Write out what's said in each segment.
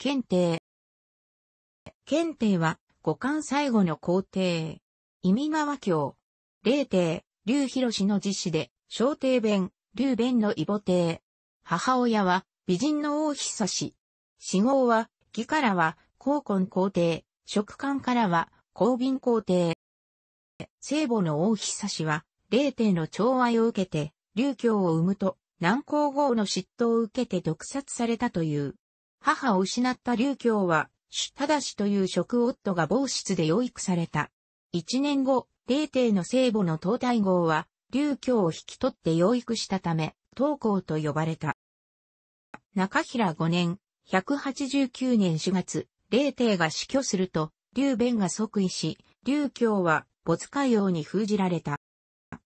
検定。検定は、五冠最後の皇帝。意味川教。霊帝、劉広の実子で、小帝弁、劉弁の異母帝。母親は、美人の王久氏。死後は、義からは、高根皇帝、食官からは、公便皇帝。聖母の王久氏は、霊帝の寵愛を受けて、劉教を生むと、南光号の嫉妬を受けて毒殺されたという。母を失った劉教は、主だしという職夫が某室で養育された。一年後、霊帝の聖母の東大号は、劉教を引き取って養育したため、東校と呼ばれた。中平5年、189年4月、霊帝が死去すると、劉弁が即位し、劉教は没海王に封じられた。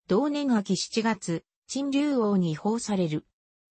同年秋7月、陳竜王に奉される。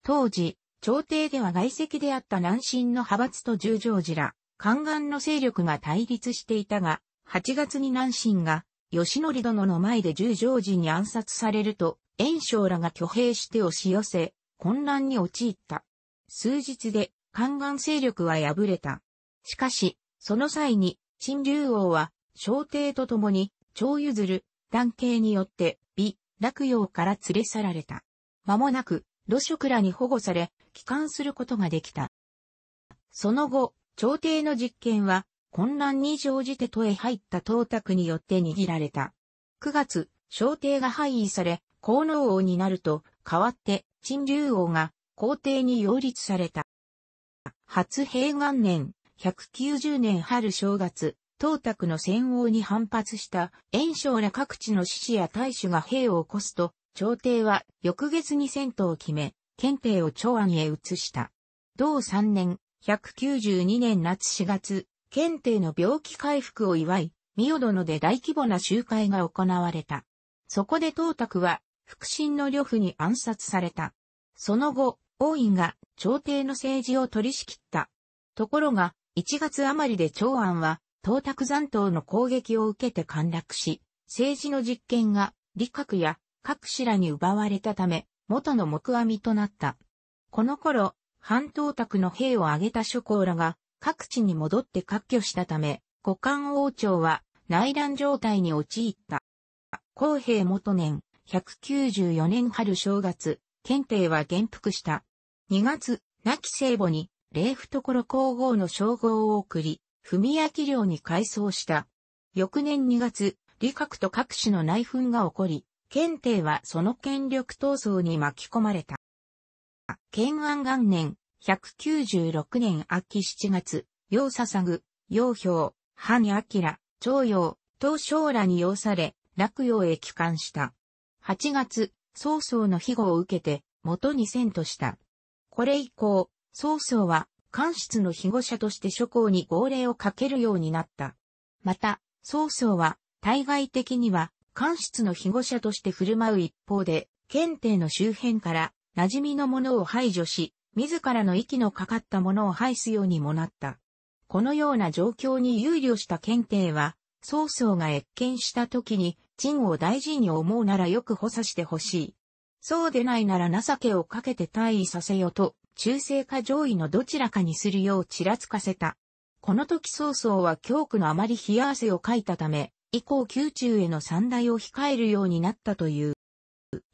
当時、朝廷では外籍であった南進の派閥と十条寺ら、宦官の勢力が対立していたが、8月に南進が、吉則殿の前で十条寺に暗殺されると、炎章らが挙兵して押し寄せ、混乱に陥った。数日で、宦官勢力は敗れた。しかし、その際に、新竜王は、朝廷と共に、長譲る、男系によって、美、洛陽から連れ去られた。間もなく、ロシらに保護され、帰還することができた。その後、朝廷の実権は、混乱に乗じて都へ入った東卓によって握られた。9月、朝廷が廃位され、皇能王になると、代わって、陳竜王が、皇帝に擁立された。初平元年、190年春正月、東卓の戦王に反発した、炎章ら各地の志士や大使が兵を起こすと、朝廷は翌月に戦闘を決め、憲兵を長安へ移した。同3年、192年夏4月、憲兵の病気回復を祝い、御オ殿で大規模な集会が行われた。そこで董卓は、腹心の呂布に暗殺された。その後、王院が朝廷の政治を取り仕切った。ところが、1月余りで長安は、董卓残党の攻撃を受けて陥落し、政治の実権が、李閣や各氏らに奪われたため、元の木阿弥となった。この頃、半島宅の兵を挙げた諸侯らが各地に戻って割拠したため、五冠王朝は内乱状態に陥った。公平元年、194年春正月、検定は元服した。2月、亡き聖母に、霊府所皇后の称号を送り、文明領に改装した。翌年2月、李閣と各種の内紛が起こり、検定はその権力闘争に巻き込まれた。建安元年、196年秋7月、要捧ぐ、要表、藩明、長陽、東将らに要され、落陽へ帰還した。8月、曹操の庇護を受けて、元に遷都した。これ以降、曹操は、官室の庇護者として諸侯に号令をかけるようになった。また、曹操は、対外的には、官室の庇護者として振る舞う一方で、検定の周辺から馴染みのものを排除し、自らの息のかかったものを排すようにもなった。このような状況に憂慮した検定は、曹操が越見した時に、陳を大事に思うならよく補佐してほしい。そうでないなら情けをかけて退位させよと、中性か上位のどちらかにするようちらつかせた。この時曹操は教区のあまり冷や汗をかいたため、以降宮中への三大を控えるようになったという。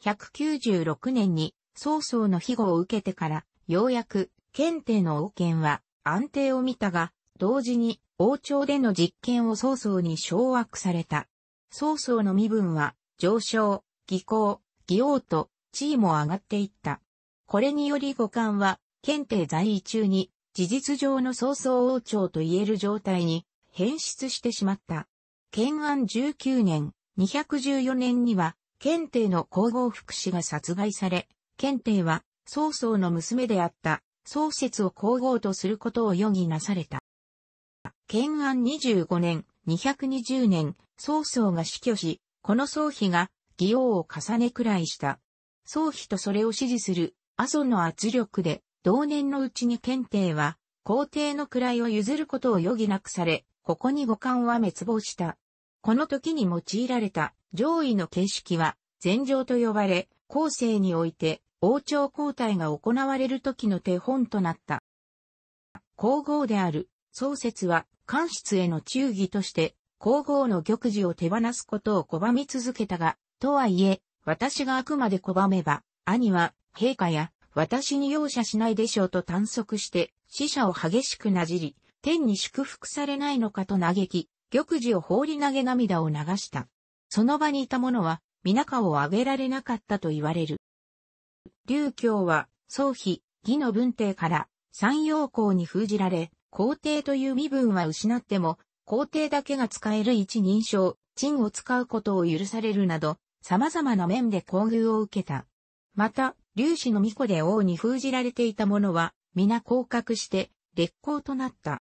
196年に曹操の庇護を受けてから、ようやく、検定の王権は安定を見たが、同時に王朝での実権を曹操に掌握された。曹操の身分は上昇、技行、義王と地位も上がっていった。これにより五冠は、検定在位中に事実上の曹操王朝と言える状態に変質してしまった。建安19年、214年には、検定の皇后福祉が殺害され、検定は、曹操の娘であった、曹節を皇后とすることを余儀なされた。建安25年、220年、曹操が死去し、この曹妃が、義王を重ねくらいした。曹妃とそれを支持する、阿蘇の圧力で、同年のうちに検定は、皇帝の位を譲ることを余儀なくされ、ここに五感は滅亡した。この時に用いられた上位の形式は、禅状と呼ばれ、後世において王朝交代が行われる時の手本となった。皇后である、創設は、官室への忠義として、皇后の玉璽を手放すことを拒み続けたが、とはいえ、私があくまで拒めば、兄は、陛下や、私に容赦しないでしょうと探索して、死者を激しくなじり、天に祝福されないのかと嘆き、玉児を放り投げ涙を流した。その場にいた者は、皆顔を上げられなかったと言われる。劉教は、宗妃、義の文帝から、三陽公に封じられ、皇帝という身分は失っても、皇帝だけが使える一人称、陳を使うことを許されるなど、様々な面で厚遇を受けた。また、劉氏の巫女で王に封じられていた者は、皆降格して、烈公となった。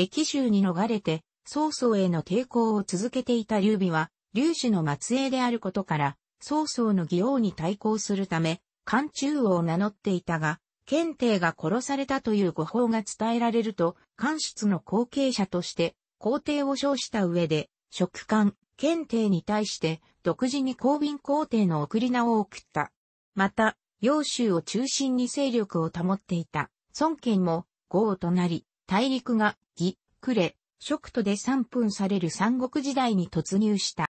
液州に逃れて、曹操への抵抗を続けていた劉備は、劉氏の末裔であることから、曹操の義王に対抗するため、漢中王を名乗っていたが、検定が殺されたという誤報が伝えられると、官室の後継者として、皇帝を称した上で、職官、検定に対して、独自に公民皇帝の送り名を送った。また、揚州を中心に勢力を保っていた、孫権も、豪となり、大陸が義、呉、食とで散分される三国時代に突入した。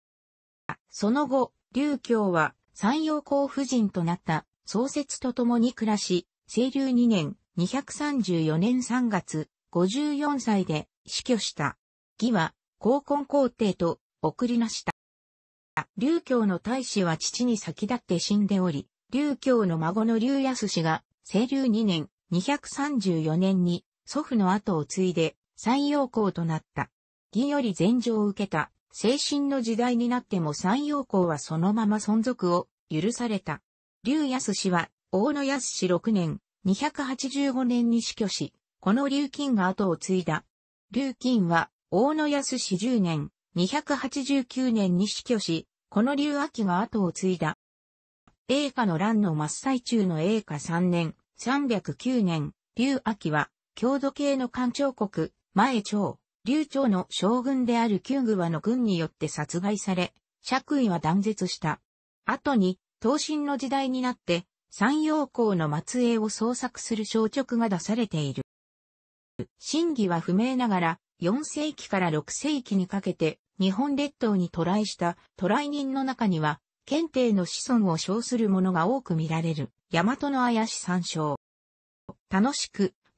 その後、劉教は山陽公夫人となった創設と共に暮らし、清流2年、234年3月、54歳で死去した。義は、高根皇帝と送りなした。劉教の大使は父に先立って死んでおり、劉教の孫の劉康氏が、清流2年、234年に祖父の後を継いで三陽公となった。義より禅情を受けた、精神の時代になっても三陽公はそのまま存続を許された。竜安氏は、大野安氏6年、285年に死去し、この竜金が後を継いだ。竜金は、大野安氏10年、289年に死去し、この竜秋が後を継いだ。栄華の乱の真っ最中の栄華3年、309年、竜秋は、郷土系の官庁国、前朝、劉朝の将軍である旧具和の軍によって殺害され、爵位は断絶した。後に、東進の時代になって、山陽公の末裔を創作する小直が出されている。真偽は不明ながら、4世紀から6世紀にかけて、日本列島に渡来した渡来人の中には、検定の子孫を称する者が多く見られる、大和の怪し参照。楽しく、